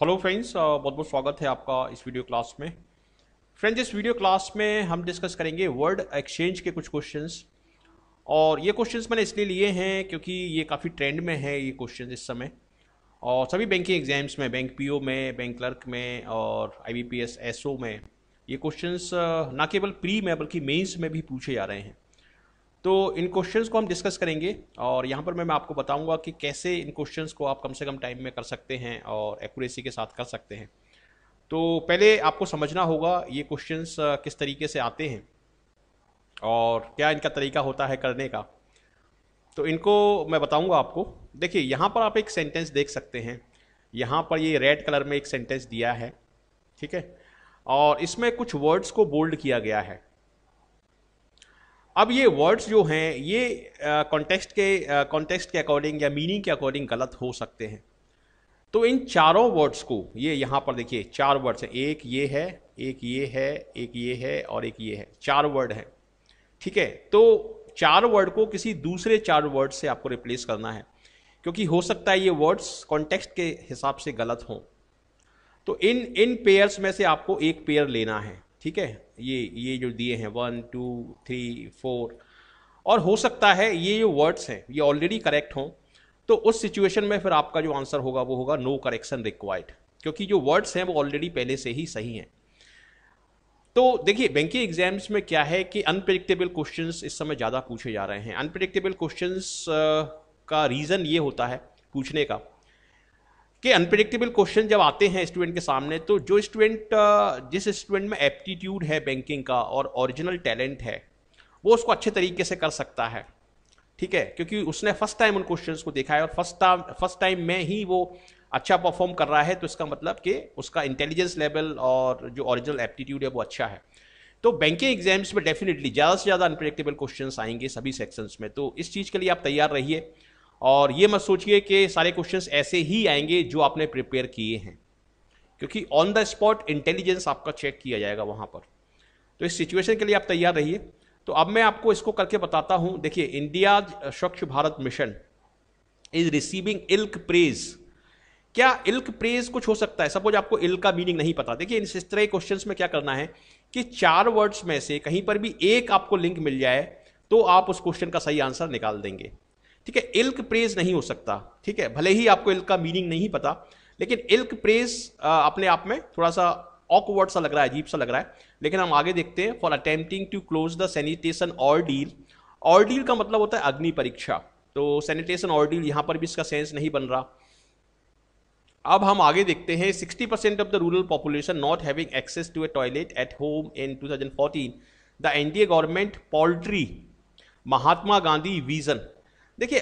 Hello friends uh, बहुत बहुत स्वागत है आपका इस वीडियो क्लास में फ्रेंड्स इस वीडियो क्लास में हम डिस्कस करेंगे वर्ड एक्सचेंज के कुछ क्वेश्चंस और ये क्वेश्चंस मैंने इसलिए लिए हैं क्योंकि ये काफ़ी ट्रेंड में है ये क्वेश्चन इस समय और सभी बैंकिंग एग्जाम्स में बैंक पीओ में बैंक क्लर्क में और आई एसओ में ये क्वेश्चन uh, ना केवल प्री में बल्कि मेन्स में भी पूछे जा रहे हैं तो इन क्वेश्चंस को हम डिस्कस करेंगे और यहाँ पर मैं, मैं आपको बताऊँगा कि कैसे इन क्वेश्चंस को आप कम से कम टाइम में कर सकते हैं और एक्यूरेसी के साथ कर सकते हैं तो पहले आपको समझना होगा ये क्वेश्चंस किस तरीके से आते हैं और क्या इनका तरीका होता है करने का तो इनको मैं बताऊंगा आपको देखिए यहाँ पर आप एक सेंटेंस देख सकते हैं यहाँ पर ये रेड कलर में एक सेंटेंस दिया है ठीक है और इसमें कुछ वर्ड्स को बोल्ड किया गया है अब ये वर्ड्स जो हैं ये कॉन्टेक्स्ट के कॉन्टेक्स्ट के अकॉर्डिंग या मीनिंग के अकॉर्डिंग गलत हो सकते हैं तो इन चारों वर्ड्स को ये यहाँ पर देखिए चार वर्ड्स हैं एक ये है एक ये है एक ये है और एक ये है चार वर्ड हैं ठीक है तो चार वर्ड को किसी दूसरे चार वर्ड से आपको रिप्लेस करना है क्योंकि हो सकता है ये वर्ड्स कॉन्टेक्स्ट के हिसाब से गलत हों तो इन इन पेयर्स में से आपको एक पेयर लेना है ठीक है ये ये जो दिए हैं वन टू थ्री फोर और हो सकता है ये जो वर्ड्स हैं ये ऑलरेडी करेक्ट हों तो उस सिचुएशन में फिर आपका जो आंसर होगा वो होगा नो करेक्शन रिक्वायर्ड क्योंकि जो वर्ड्स हैं वो ऑलरेडी पहले से ही सही हैं तो देखिए बैंकिंग एग्जाम्स में क्या है कि अनप्रडिक्टेबल क्वेश्चन इस समय ज़्यादा पूछे जा रहे हैं अनप्रडिक्टेबल क्वेश्चन का रीज़न ये होता है पूछने का कि अनप्रडिक्टेबल क्वेश्चन जब आते हैं स्टूडेंट के सामने तो जो स्टूडेंट जिस स्टूडेंट में एप्टीट्यूड है बैंकिंग का और ओरिजिनल टैलेंट है वो उसको अच्छे तरीके से कर सकता है ठीक है क्योंकि उसने फर्स्ट टाइम उन क्वेश्चंस को देखा है और फर्स्ट टाइम फर्स्ट टाइम में ही वो अच्छा परफॉर्म कर रहा है तो इसका मतलब कि उसका इंटेलिजेंस लेवल और जो ओरिजिनल एप्टीट्यूड है वो अच्छा है तो बैंकिंग एग्जाम्स में डेफिनेटली ज़्यादा से ज़्यादा अनप्रडिक्टेबल क्वेश्चन आएंगे सभी सेक्शंस में तो इस चीज़ के लिए आप तैयार रहिए और ये मत सोचिए कि सारे क्वेश्चन ऐसे ही आएंगे जो आपने प्रिपेयर किए हैं क्योंकि ऑन द स्पॉट इंटेलिजेंस आपका चेक किया जाएगा वहाँ पर तो इस सिचुएशन के लिए आप तैयार रहिए तो अब मैं आपको इसको करके बताता हूँ देखिए India Swachh Bharat mission is receiving इल्क प्रेज क्या इल्क प्रेज कुछ हो सकता है सपोज आपको इल्क का मीनिंग नहीं पता देखिए इस तरह के क्वेश्चन में क्या करना है कि चार वर्ड्स में से कहीं पर भी एक आपको लिंक मिल जाए तो आप उस क्वेश्चन का सही आंसर निकाल देंगे ठीक है इल्क प्रेज नहीं हो सकता ठीक है भले ही आपको इल्क का मीनिंग नहीं पता लेकिन इल्क प्रेज अपने आप में थोड़ा सा ऑकवर्ड सा लग रहा है अजीब सा लग रहा है लेकिन हम आगे देखते हैं for attempting to close the sanitation ordeal ordeal का मतलब होता है अग्नि परीक्षा तो सैनिटेशन और डील यहाँ पर भी इसका सेंस नहीं बन रहा अब हम आगे देखते हैं 60% percent of the rural population not having access to a toilet at home in 2014 the NDA government poultry Mahatma Gandhi vision देखिए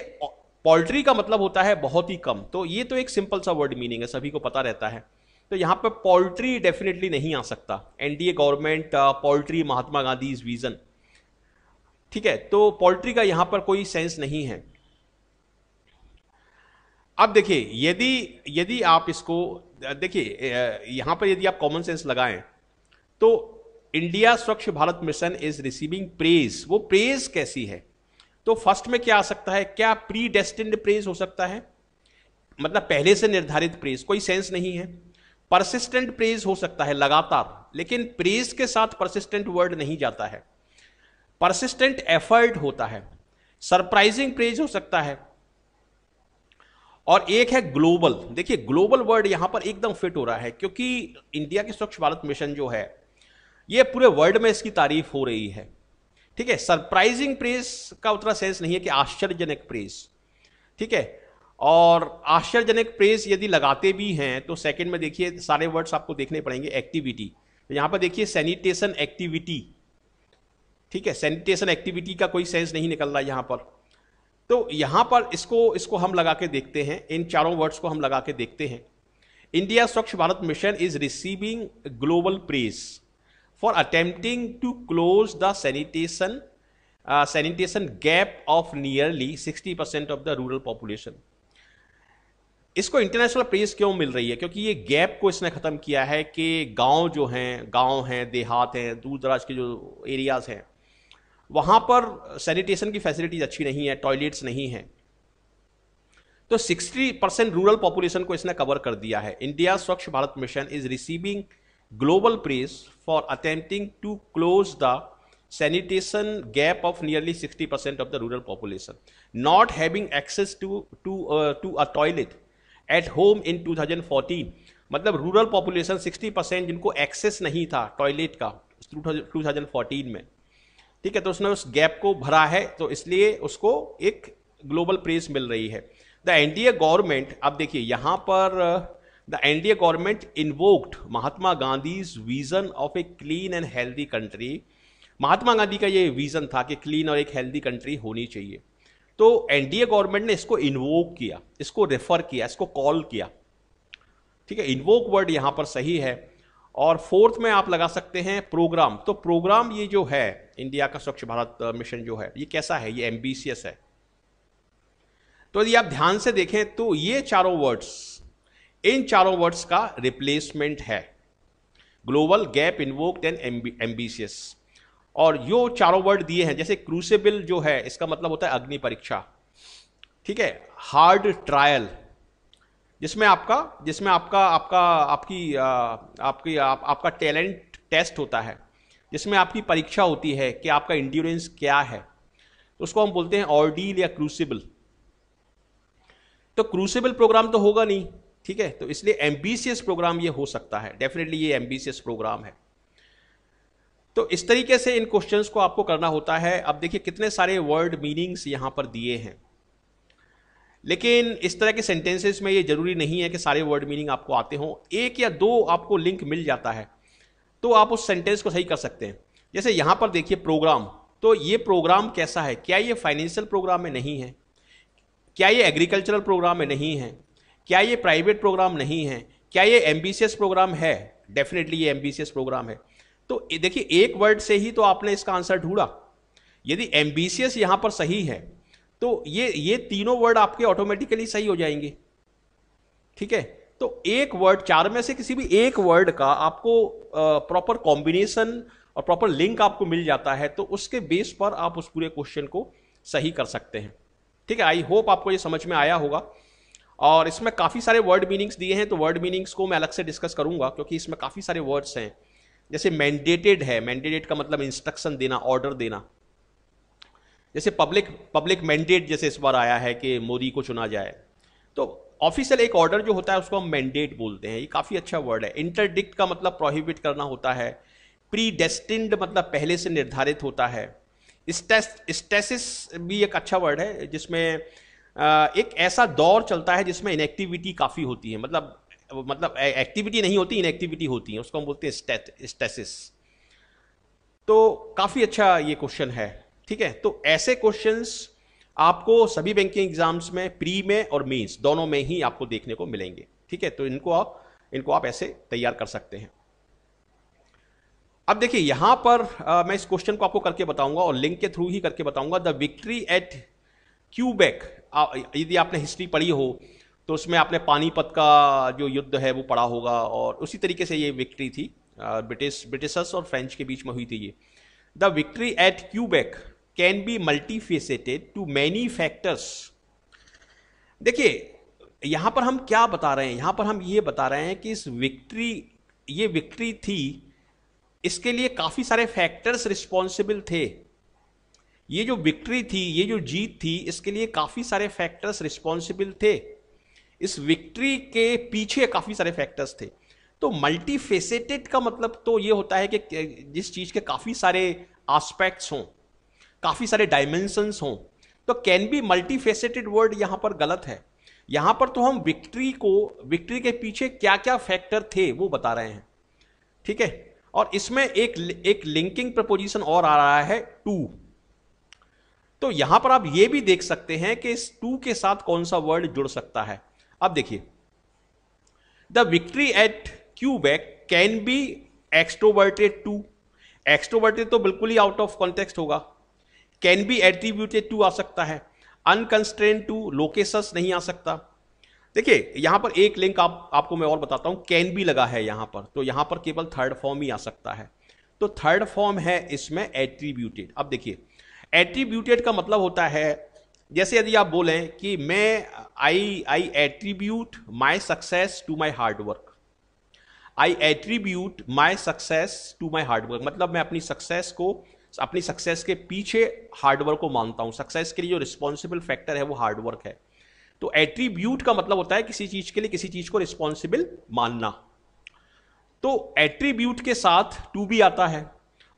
पोल्ट्री का मतलब होता है बहुत ही कम तो ये तो एक सिंपल सा वर्ड मीनिंग है सभी को पता रहता है तो यहाँ पर पोल्ट्री डेफिनेटली नहीं आ सकता NDA government poultry Mahatma Gandhi is vision ठीक है तो पोल्ट्री का यहाँ पर कोई सेंस नहीं है अब देखिए यदि यदि आप इसको देखिए यहाँ पर यदि आप कॉमन सेंस लगाएं तो India Swachh Bharat mission is receiving praise वो प्रेज कैसी है तो फर्स्ट में क्या आ सकता है क्या प्री डेस्टिंड प्रेज हो सकता है मतलब पहले से निर्धारित प्रेज कोई सेंस नहीं है परसिस्टेंट प्रेज हो सकता है लगातार लेकिन प्रेज के साथ परसिस्टेंट वर्ड नहीं जाता है परसिस्टेंट एफर्ट होता है सरप्राइजिंग प्रेज हो सकता है और एक है ग्लोबल देखिए ग्लोबल वर्ड यहां पर एकदम फिट हो रहा है क्योंकि इंडिया के स्वच्छ भारत मिशन जो है ये पूरे वर्ल्ड में इसकी तारीफ हो रही है ठीक है सरप्राइजिंग प्रेस का उतना सेंस नहीं है कि आश्चर्यजनक प्रेस ठीक है और आश्चर्यजनक प्रेस यदि लगाते भी हैं तो सेकंड में देखिए सारे वर्ड्स आपको देखने पड़ेंगे एक्टिविटी तो यहाँ पर देखिए सैनिटेशन एक्टिविटी ठीक है सैनिटेशन एक्टिविटी का कोई सेंस नहीं निकल रहा यहाँ पर तो यहाँ पर इसको इसको हम लगा के देखते हैं इन चारों वर्ड्स को हम लगा के देखते हैं India Swachh Bharat mission is receiving global praise for attempting to close the sanitation uh, sanitation gap of nearly 60% of the rural population. इसको इंटरनेशनल प्रेस क्यों मिल रही है क्योंकि ये गैप को इसने ख़त्म किया है कि गांव जो हैं गांव हैं देहात हैं दूर दराज के जो एरियाज़ हैं वहां पर सैनिटेशन की फैसिलिटीज़ अच्छी नहीं है टॉयलेट्स नहीं हैं तो 60 परसेंट रूरल पॉपुलेशन को इसने कवर कर दिया है India Swachh Bharat mission is receiving global praise for attempting to close the sanitation gap of nearly 60% of the rural population. Not having access to, to, uh, to a toilet at home in 2014, matlab rural population 60 jinko access nahi tha toilet ka 2014 mein theek hai to usne us gap ko bhara hai to isliye usko ek global praise mil rahi hai the india government ab dekhiye yahan par uh, The NDA government invoked Mahatma Gandhi's vision of a clean and healthy country. Mahatma Gandhi का ये vision था कि clean और एक healthy country होनी चाहिए तो NDA government ने इसको इन्वोक किया इसको रेफर किया इसको कॉल किया ठीक है इन्वोक वर्ड यहां पर सही है और फोर्थ में आप लगा सकते हैं प्रोग्राम तो प्रोग्राम ये जो है इंडिया का स्वच्छ भारत मिशन जो है ये कैसा है ये एम्बिशियस है तो यदि आप ध्यान से देखें तो ये चारों वर्ड्स इन चारों वर्ड्स का रिप्लेसमेंट है global gap invoked and ambitious और यो चारों वर्ड दिए हैं जैसे क्रूसेबल जो है इसका मतलब होता है अग्नि परीक्षा ठीक है हार्ड ट्रायल जिसमें आपका जिसमें आपका आपका आपकी आपकी आप, आपका टैलेंट टेस्ट होता है जिसमें आपकी परीक्षा होती है कि आपका इंड्योरेंस क्या है तो उसको हम बोलते हैं ऑर्डील या क्रूसिबल तो क्रूसिबल प्रोग्राम तो होगा नहीं ठीक है तो इसलिए एम्बिशियस प्रोग्राम ये हो सकता है डेफिनेटली ये एम्बिशियस प्रोग्राम है तो इस तरीके से इन क्वेश्चंस को आपको करना होता है अब देखिए कितने सारे वर्ड मीनिंग्स यहाँ पर दिए हैं लेकिन इस तरह के सेंटेंसेस में ये जरूरी नहीं है कि सारे वर्ड मीनिंग आपको आते हों एक या दो आपको लिंक मिल जाता है तो आप उस सेंटेंस को सही कर सकते हैं जैसे यहाँ पर देखिए प्रोग्राम तो ये प्रोग्राम कैसा है क्या ये फाइनेंशियल प्रोग्राम में नहीं है क्या ये एग्रीकल्चरल प्रोग्राम में नहीं है क्या ये प्राइवेट प्रोग्राम नहीं है क्या ये एम्बिशियस प्रोग्राम है डेफिनेटली ये एम्बिशियस प्रोग्राम है तो देखिए एक वर्ड से ही तो आपने इसका आंसर ढूंढा यदि एम्बिशियस यहाँ पर सही है तो ये ये तीनों वर्ड आपके ऑटोमेटिकली सही हो जाएंगे ठीक है तो एक वर्ड चार में से किसी भी एक वर्ड का आपको प्रॉपर कॉम्बिनेशन और प्रॉपर लिंक आपको मिल जाता है तो उसके बेस पर आप उस पूरे क्वेश्चन को सही कर सकते हैं ठीक है आई होप आपको ये समझ में आया होगा और इसमें काफ़ी सारे वर्ड मीनिंग्स दिए हैं तो वर्ड मीनिंग्स को मैं अलग से डिस्कस करूंगा क्योंकि इसमें काफ़ी सारे वर्ड्स हैं जैसे मैंडेटेड है मैंडेटेड का मतलब इंस्ट्रक्शन देना ऑर्डर देना जैसे पब्लिक पब्लिक मैंडेट जैसे इस बार आया है कि मोदी को चुना जाए तो ऑफिशियल एक ऑर्डर जो होता है उसको हम मैंडेट बोलते हैं ये काफ़ी अच्छा वर्ड है इंटरडिक्ट का मतलब प्रोहिबिट करना होता है प्री डेस्टिन्ड मतलब पहले से निर्धारित होता है स्टेसिस भी एक अच्छा वर्ड है जिसमें एक ऐसा दौर चलता है जिसमें इनएक्टिविटी काफ़ी होती है मतलब मतलब एक्टिविटी नहीं होती इनएक्टिविटी होती है उसको हम बोलते हैं स्टेसिस तो काफ़ी अच्छा ये क्वेश्चन है ठीक है तो ऐसे क्वेश्चंस आपको सभी बैंकिंग एग्जाम्स में प्री में और मेंस दोनों में ही आपको देखने को मिलेंगे ठीक है तो इनको आप इनको आप ऐसे तैयार कर सकते हैं अब देखिए यहां पर आ, मैं इस क्वेश्चन को आपको करके बताऊंगा और लिंक के थ्रू ही करके बताऊंगा द विक्ट्री एट क्यूबेक यदि आपने हिस्ट्री पढ़ी हो तो उसमें आपने पानीपत का जो युद्ध है वो पढ़ा होगा और उसी तरीके से ये विक्ट्री थी ब्रिटिश ब्रिटिशर्स और फ्रेंच के बीच में हुई थी ये the victory at Quebec can be multifaceted to many factors देखिए यहाँ पर हम क्या बता रहे हैं यहाँ पर हम ये बता रहे हैं कि इस विक्ट्री ये विक्ट्री थी इसके लिए काफ़ी सारे फैक्टर्स रिस्पॉन्सिबल थे ये जो विक्ट्री थी ये जो जीत थी इसके लिए काफ़ी सारे फैक्टर्स रिस्पॉन्सिबल थे इस विक्ट्री के पीछे काफ़ी सारे फैक्टर्स थे तो मल्टी फेसेटेड का मतलब तो ये होता है कि जिस चीज़ के काफ़ी सारे आस्पेक्ट्स हों काफ़ी सारे डायमेंशंस हों तो can be multifaceted word यहाँ पर गलत है यहाँ पर तो हम विक्ट्री को विक्ट्री के पीछे क्या क्या फैक्टर थे वो बता रहे हैं ठीक है और इसमें एक एक लिंकिंग प्रपोजिशन और आ रहा है टू तो यहां पर आप ये भी देख सकते हैं कि इस टू के साथ कौन सा वर्ड जुड़ सकता है अब देखिए the victory at back can be extroverted to extroverted तो बिल्कुल ही आउट ऑफ कॉन्टेक्स्ट होगा कैन बी एट्रीब्यूटेड टू आ सकता है अनकंस्ट्रेन टू लोकेस नहीं आ सकता देखिए यहां पर एक लिंक आप आपको मैं और बताता हूं कैन भी लगा है यहां पर तो यहां पर केवल थर्ड फॉर्म ही आ सकता है तो थर्ड फॉर्म है इसमें एट्रीब्यूटेड अब देखिए एट्रीब्यूटेड का मतलब होता है जैसे यदि आप बोलें कि मैं I I attribute my success to my hard work I attribute my success to my hard work मतलब मैं अपनी सक्सेस को अपनी सक्सेस के पीछे हार्डवर्क को मानता हूँ सक्सेस के लिए जो रिस्पॉन्सिबल फैक्टर है वो हार्डवर्क है तो एट्रीब्यूट का मतलब होता है किसी चीज के लिए किसी चीज को रिस्पॉन्सिबल मानना तो एट्रीब्यूट के साथ टू भी आता है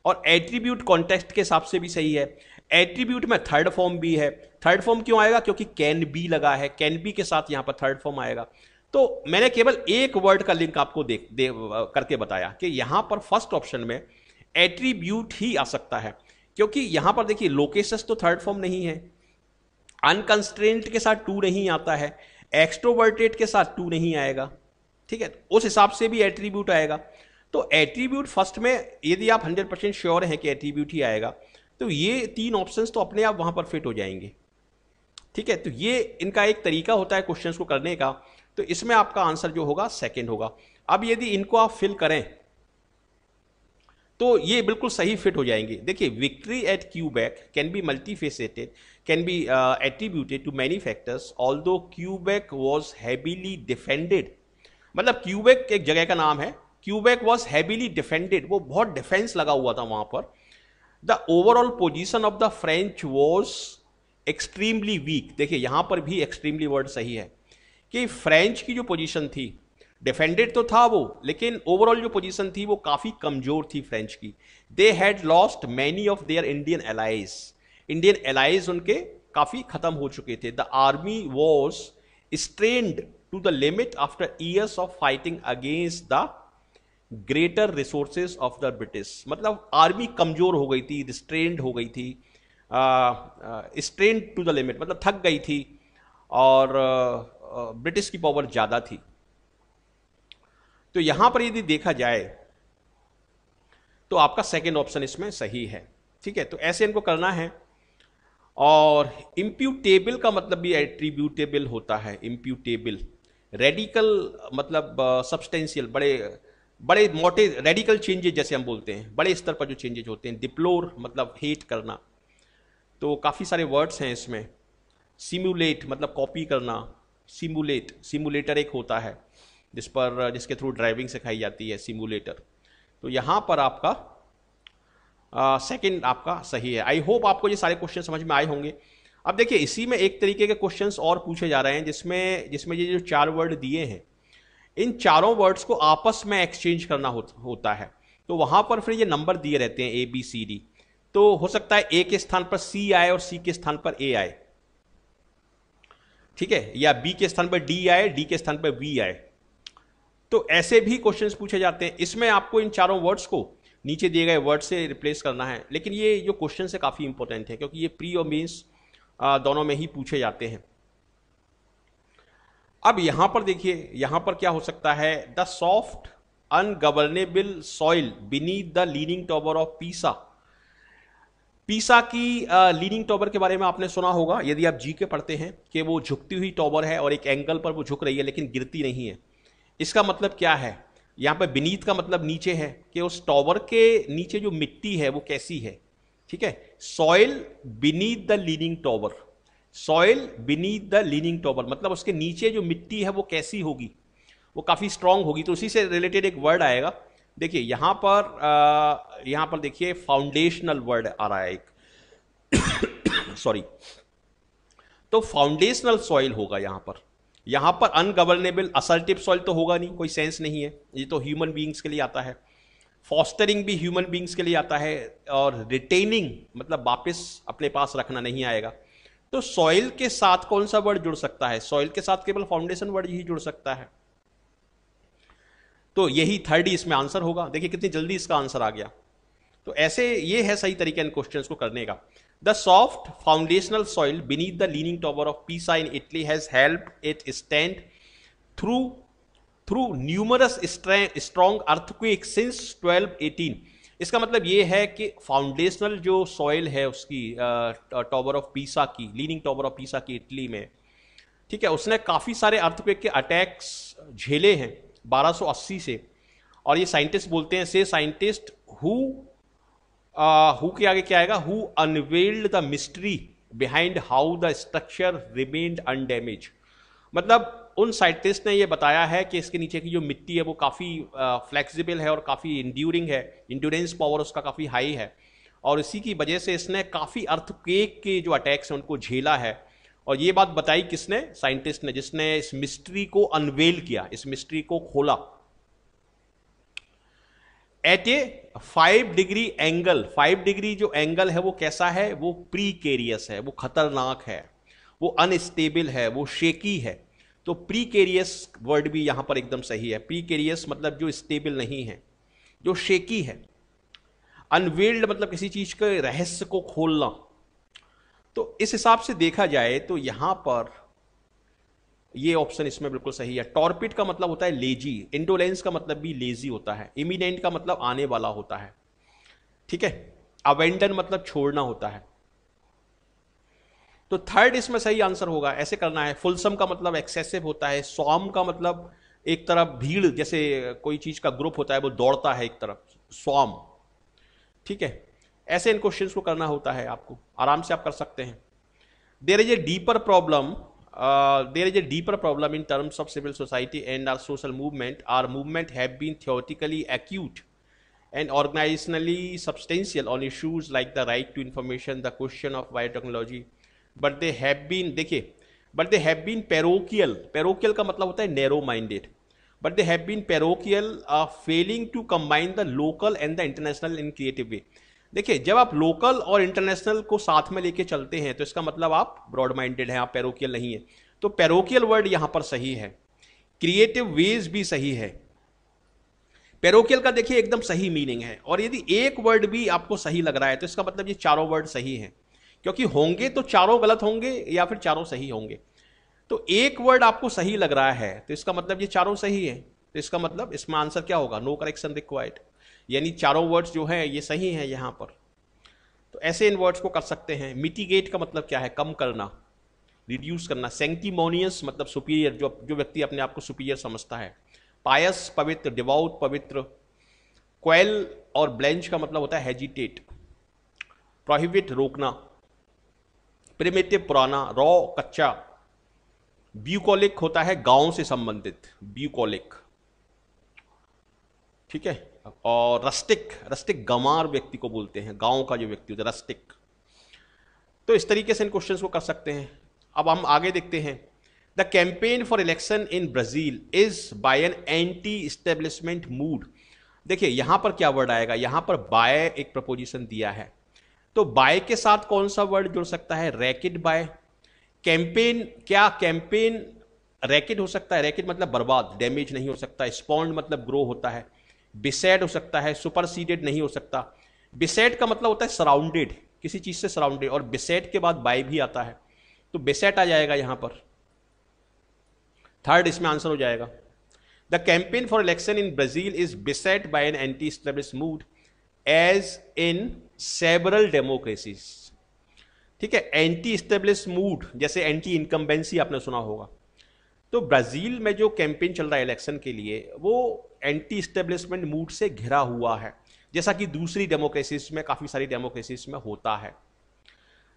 और एट्रीब्यूट कॉन्टेक्स्ट के हिसाब से भी सही है एट्रीब्यूट में थर्ड फॉर्म भी है थर्ड फॉर्म क्यों आएगा क्योंकि कैन बी लगा है कैन बी के साथ यहां पर थर्ड फॉर्म आएगा तो मैंने केवल एक वर्ड का लिंक आपको देख दे, करके बताया कि यहां पर फर्स्ट ऑप्शन में एट्रीब्यूट ही आ सकता है क्योंकि यहां पर देखिए लोकेशस तो थर्ड फॉर्म नहीं है अनकंस्ट्रेंट के साथ टू नहीं आता है एक्सट्रोवर्टेड के साथ टू नहीं आएगा ठीक है उस हिसाब से भी एट्रीब्यूट आएगा तो एट्रीब्यूट फर्स्ट में यदि आप 100 परसेंट श्योर हैं कि एट्रीब्यूट ही आएगा तो ये तीन ऑप्शन तो अपने आप वहाँ पर फिट हो जाएंगे ठीक है तो ये इनका एक तरीका होता है क्वेश्चन को करने का तो इसमें आपका आंसर जो होगा सेकेंड होगा अब यदि इनको आप फिल करें तो ये बिल्कुल सही फिट हो जाएंगे देखिए victory at Quebec can be multifaceted can be attributed to many factors although Quebec was heavily defended मतलब क्यूबेक एक जगह का नाम है क्यूबैक वॉज हैवीली डिफेंडेड वो बहुत डिफेंस लगा हुआ था वहाँ पर the overall position of the French was extremely weak देखिए यहाँ पर भी एक्सट्रीमली वर्ड सही है कि फ्रेंच की जो पोजीशन थी डिफेंडेड तो था वो लेकिन ओवरऑल जो पोजीशन थी वो काफ़ी कमज़ोर थी फ्रेंच की they had lost many of their Indian allies Indian allies उनके काफ़ी ख़त्म हो चुके थे the army was strained to the limit after years of fighting against the greater resources of the British मतलब आर्मी कमज़ोर हो गई थी रिस्ट्रेंड हो गई थी स्ट्रेंड टू द लिमिट मतलब थक गई थी और ब्रिटिश uh, की पावर ज़्यादा थी तो यहां पर यदि देखा जाए तो आपका सेकेंड ऑप्शन इसमें सही है ठीक है तो ऐसे इनको करना है और इम्प्यूटेबल का मतलब भी एट्रीब्यूटेबल होता है इम्प्यूटेबल रेडिकल मतलब सब्सटेंशियल बड़े बड़े मोटे रेडिकल चेंजेज जैसे हम बोलते हैं बड़े स्तर पर जो चेंजेज होते हैं डिप्लोर मतलब हेट करना तो काफ़ी सारे वर्ड्स हैं इसमें सिमुलेट मतलब कॉपी करना सिमुलेट सिमुलेटर एक होता है जिस पर जिसके थ्रू ड्राइविंग सिखाई जाती है सिमुलेटर तो यहाँ पर आपका सेकंड uh, आपका सही है आई होप आपको ये सारे क्वेश्चन समझ में आए होंगे अब देखिए इसी में एक तरीके के क्वेश्चंस और पूछे जा रहे हैं जिसमें जिसमें ये जो चार वर्ड दिए हैं इन चारों वर्ड्स को आपस में एक्सचेंज करना हो, होता है तो वहां पर फिर ये नंबर दिए रहते हैं ए बी सी डी तो हो सकता है ए के स्थान पर सी आए और सी के स्थान पर ए आए ठीक है या बी के स्थान पर डी आए डी के स्थान पर बी आए तो ऐसे भी क्वेश्चंस पूछे जाते हैं इसमें आपको इन चारों वर्ड्स को नीचे दिए गए वर्ड से रिप्लेस करना है लेकिन ये जो क्वेश्चन है काफ़ी इंपॉर्टेंट है क्योंकि ये प्री और मीन्स दोनों में ही पूछे जाते हैं अब यहां पर देखिए यहां पर क्या हो सकता है the soft ungovernable soil beneath the leaning tower of Pisa Pisa की लीनिंग टॉवर के बारे में आपने सुना होगा यदि आप जी के पढ़ते हैं कि वो झुकती हुई टॉवर है और एक एंगल पर वो झुक रही है लेकिन गिरती नहीं है इसका मतलब क्या है यहाँ पे बीनीत का मतलब नीचे है कि उस टॉवर के नीचे जो मिट्टी है वो कैसी है ठीक है soil beneath the leaning tower soil beneath the leaning tower मतलब उसके नीचे जो मिट्टी है वो कैसी होगी वो काफ़ी स्ट्रांग होगी तो उसी से रिलेटेड एक वर्ड आएगा देखिए यहाँ पर यहाँ पर देखिए फाउंडेशनल वर्ड आ रहा है एक सॉरी तो फाउंडेशनल सॉइल होगा यहाँ पर यहाँ पर अनगवर्नेबल असर्टिव सॉइल तो होगा नहीं कोई सेंस नहीं है ये तो ह्यूमन बींग्स के लिए आता है फॉस्टरिंग भी ह्यूमन बींग्स के लिए आता है और रिटेनिंग मतलब वापस अपने पास रखना नहीं आएगा तो सॉइल के साथ कौन सा वर्ड जुड़ सकता है सॉइल के साथ केवल फाउंडेशन वर्ड ही जुड़ सकता है तो यही थर्ड इसमें आंसर होगा देखिए कितनी जल्दी इसका आंसर आ गया तो ऐसे ये है सही तरीके इन क्वेश्चन को करने का the soft foundational soil beneath the leaning tower of Pisa in Italy has help it stand through through numerous strong earthquake since twelve eighteen इसका मतलब ये है कि फाउंडेशनल जो सॉइल है उसकी टॉवर ऑफ पीसा की लीनिंग टॉवर ऑफ पीसा की इटली में ठीक है उसने काफ़ी सारे अर्थक्वेक के अटैक्स झेले हैं 1280 से और ये साइंटिस्ट बोलते हैं से साइंटिस्ट हु हु के आगे क्या आएगा who unveiled the mystery behind how the structure remained undamaged मतलब उन साइंटिस्ट ने ये बताया है कि इसके नीचे की जो मिट्टी है वो काफ़ी फ्लेक्सिबल है और काफ़ी इंड्यूरिंग है इंड्यूरेंस पावर उसका काफ़ी हाई है और इसी की वजह से इसने काफ़ी अर्थक्वेक के जो अटैक्स हैं उनको झेला है और ये बात बताई किसने साइंटिस्ट ने जिसने इस मिस्ट्री को अनवेल किया इस मिस्ट्री को खोला at a five degree angle five degree जो एंगल है वो कैसा है वो प्री केरियस है वो खतरनाक है वो अनस्टेबल है वो शेकी है तो प्री केरियस वर्ड भी यहाँ पर एकदम सही है प्री केरियस मतलब जो स्टेबल नहीं है जो शेकी है अनवेल्ड मतलब किसी चीज के रहस्य को खोलना तो इस हिसाब से देखा जाए तो यहां पर ये ऑप्शन इसमें बिल्कुल सही है टॉर्पिट का मतलब होता है लेजी इंडोलेंस का मतलब भी लेजी होता है इमिनेंट का मतलब आने वाला होता है ठीक है अवेंडन मतलब छोड़ना होता है तो थर्ड इसमें सही आंसर होगा ऐसे करना है फुलसम का मतलब एक्सेसिव होता है स्वाम का मतलब एक तरफ भीड़ जैसे कोई चीज का ग्रुप होता है वो दौड़ता है एक तरफ स्वाम ठीक है ऐसे इन क्वेश्चन को करना होता है आपको आराम से आप कर सकते हैं there is a deeper problem there is a deeper problem in terms of civil society and our social movement our movement have been theoretically acute and organizationally substantial on issues like the right to information the question of biotechnology but they have been देखिए but they have been parochial parochial का मतलब होता है narrow minded but they have been parochial failing to combine the local and the international in creative way देखिए जब आप local और international को साथ में लेके चलते हैं तो इसका मतलब आप ब्रॉड माइंडेड हैं आप पैरोकियल नहीं है तो पैरोकियल वर्ड यहाँ पर सही है क्रिएटिव वेज भी सही है पेरोकियल का देखिए एकदम सही मीनिंग है और यदि एक वर्ड भी आपको सही लग रहा है तो इसका मतलब ये चारों वर्ड सही है क्योंकि होंगे तो चारों गलत होंगे या फिर चारों सही होंगे तो एक वर्ड आपको सही लग रहा है तो इसका मतलब ये चारों सही है तो इसका मतलब इसमें आंसर क्या होगा नो करेक्शन रिक्वायर्ड यानी चारों वर्ड्स जो है ये सही हैं यहाँ पर तो ऐसे इन वर्ड्स को कर सकते हैं मिटिगेट का मतलब क्या है कम करना रिड्यूस करना सेंटिमोनियस मतलब सुपीरियर जो जो व्यक्ति अपने आप को सुपीरियर समझता है पायस पवित्र डिवाउट पवित्र क्वेल और ब्लेंच का मतलब होता है हेजिटेट प्रोहिबिट रोकना प्रिमेटिव पुराना रॉ कच्चा ब्यूकोलिक होता है गांव से संबंधित ब्यूकोलिक ठीक है और रस्टिक रस्टिक गमार व्यक्ति को बोलते हैं गांव का जो व्यक्ति होता है रस्टिक तो इस तरीके से इन क्वेश्चंस को कर सकते हैं अब हम आगे देखते हैं the campaign for election in Brazil is by an anti establishment mood देखिए यहां पर क्या वर्ड आएगा यहां पर बाय एक प्रपोजिशन दिया है तो बाय के साथ कौन सा वर्ड जुड़ सकता है रैकेट बाय कैंपेन क्या कैंपेन रैकेट हो सकता है रैकेट मतलब बर्बाद डैमेज नहीं हो सकता स्पॉन्ड मतलब ग्रो होता है बिसेड हो सकता है सुपरसीडेड नहीं हो सकता बिसेड का मतलब होता है सराउंडेड किसी चीज से सराउंडेड और बिसेट के बाद बाय भी आता है तो बिसेट आ जाएगा यहां पर थर्ड इसमें आंसर हो जाएगा the campaign for election in Brazil is beset by an anti establish mood as in several democracies ठीक है एंटी स्टेब्लिश मूड जैसे एंटी इनकम्बेंसी आपने सुना होगा तो ब्राज़ील में जो कैंपेन चल रहा है इलेक्शन के लिए वो एंटी स्टेब्लिशमेंट मूड से घिरा हुआ है जैसा कि दूसरी डेमोक्रेसीज में काफ़ी सारी डेमोक्रेसीज में होता है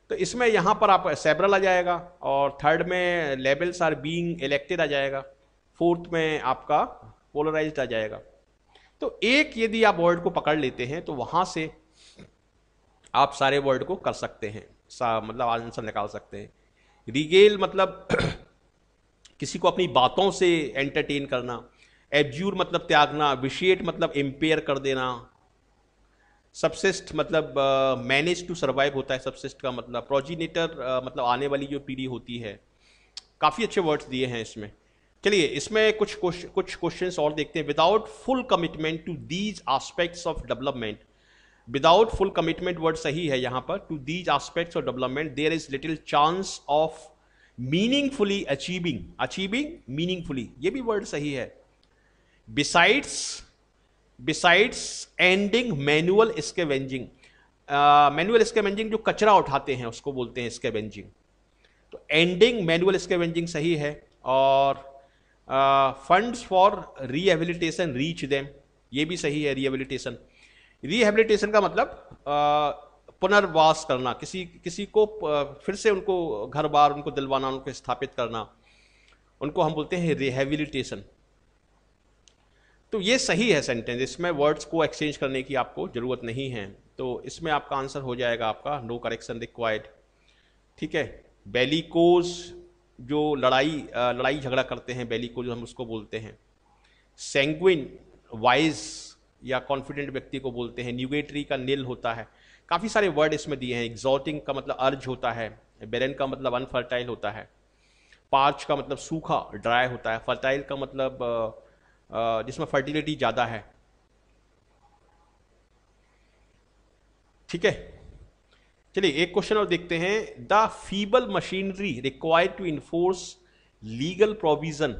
तो इसमें यहाँ पर आप सेबरल आ जाएगा और थर्ड में लेबल्स आर बीइंग इलेक्टेड आ जाएगा फोर्थ में आपका पोलराइज्ड आ जाएगा तो एक यदि आप वर्ड को पकड़ लेते हैं तो वहां से आप सारे वर्ड को कर सकते हैं मतलब आंसर निकाल सकते हैं रिगेल मतलब किसी को अपनी बातों से एंटरटेन करना एब्जूर मतलब त्यागना विशिएट मतलब एम्पेयर कर देना सबसेस्ट मतलब मैनेज टू सर्वाइव होता है सबसेस्ट का मतलब प्रोजिनेटर uh, मतलब आने वाली जो पीढ़ी होती है काफ़ी अच्छे वर्ड्स दिए हैं इसमें चलिए इसमें कुछ कुछ क्वेश्चंस और देखते हैं without full commitment to these aspects of development without full commitment word सही है यहाँ पर to these aspects of development there is little chance of meaningfully achieving achieving meaningfully ये भी वर्ड सही है besides besides ending manual scavenging manual scavenging जो कचरा उठाते हैं उसको बोलते हैं स्केवेंजिंग तो एंडिंग मैनुअल स्केवेंजिंग सही है और funds for rehabilitation reach them ये भी सही है रिहेबिलिटेशन रिहेबिलिटेशन का मतलब uh, पुनर्वास करना किसी किसी को uh, फिर से उनको घर बार उनको दिलवाना उनको स्थापित करना उनको हम बोलते हैं रिहेबिलिटेशन तो ये सही है सेंटेंस इसमें वर्ड्स को एक्सचेंज करने की आपको ज़रूरत नहीं है तो इसमें आपका आंसर हो जाएगा आपका नो करेक्शन रिक्वायर्ड ठीक है बेलीकोज जो लड़ाई लड़ाई झगड़ा करते हैं बैली को जो हम उसको बोलते हैं सेंग्विन वाइज या कॉन्फिडेंट व्यक्ति को बोलते हैं न्यूगेटरी का नील होता है काफ़ी सारे वर्ड इसमें दिए हैं एग्जॉटिंग का मतलब अर्ज होता है बेरन का मतलब अनफर्टाइल होता है पार्च का मतलब सूखा ड्राई होता है फर्टाइल का मतलब जिसमें फर्टिलिटी ज़्यादा है ठीक है चलिए एक क्वेश्चन और देखते हैं the feeble machinery required to enforce legal provision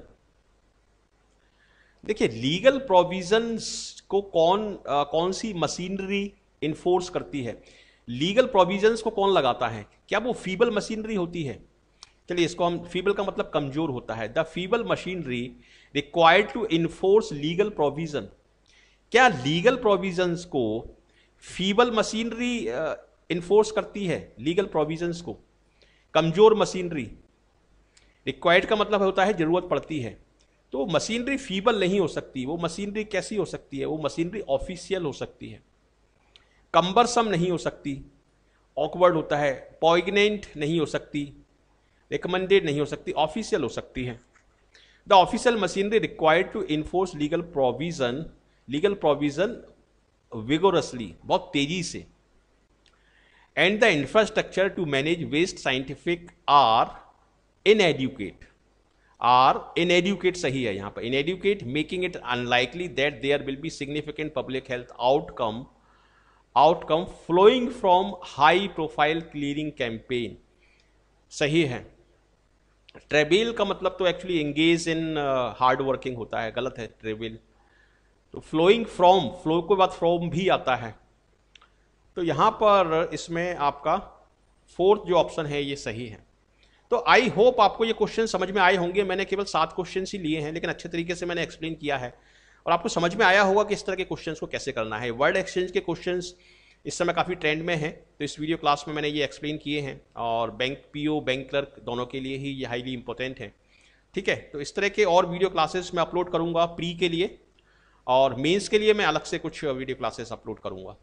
देखिए लीगल प्रोविजन को कौन आ, कौन सी मशीनरी इन्फोर्स करती है लीगल प्रोविजन को कौन लगाता है क्या वो फीबल मशीनरी होती है चलिए इसको हम फीबल का मतलब कमजोर होता है the feeble machinery required to enforce legal provision क्या लीगल प्रोविजन को फीबल मशीनरी इन्फोर्स करती है लीगल प्रोविजंस को कमज़ोर मशीनरी रिक्वायर्ड का मतलब होता है ज़रूरत पड़ती है तो मशीनरी फीबल नहीं हो सकती वो मशीनरी कैसी हो सकती है वो मशीनरी ऑफिशियल हो सकती है कम्बरसम नहीं हो सकती ऑकवर्ड होता है पॉइगनेंट नहीं हो सकती रिकमेंडेड नहीं हो सकती ऑफिशियल हो सकती है the official machinery required to enforce legal provision legal provision vigorously बहुत तेज़ी से and the infrastructure to manage waste scientific are inadequate are inadequate सही है यहाँ पर inadequate making it unlikely that there will be significant public health outcome outcome flowing from high profile clearing campaign सही है ट्रेबिल का मतलब तो actually engage in hard working होता है गलत है ट्रेबिल तो फ्लोइंग फ्रॉम फ्लो के बाद फ्रॉम भी आता है तो यहाँ पर इसमें आपका फोर्थ जो ऑप्शन है ये सही है तो आई होप आपको ये क्वेश्चन समझ में आए होंगे मैंने केवल सात क्वेश्चन ही लिए हैं लेकिन अच्छे तरीके से मैंने एक्सप्लेन किया है और आपको समझ में आया होगा कि इस तरह के क्वेश्चन को कैसे करना है वर्ल्ड एक्सचेंज के क्वेश्चन इस समय काफ़ी ट्रेंड में हैं तो इस वीडियो क्लास में मैंने ये एक्सप्लेन किए हैं और बैंक पीओ बैंक क्लर्क दोनों के लिए ही ये हाईली इंपॉर्टेंट है ठीक है तो इस तरह के और वीडियो क्लासेस मैं अपलोड करूँगा प्री के लिए और मेंस के लिए मैं अलग से कुछ वीडियो क्लासेस अपलोड करूँगा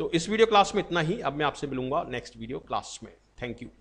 तो इस वीडियो क्लास में इतना ही अब मैं आपसे मिलूंगा नेक्स्ट वीडियो क्लास में थैंक यू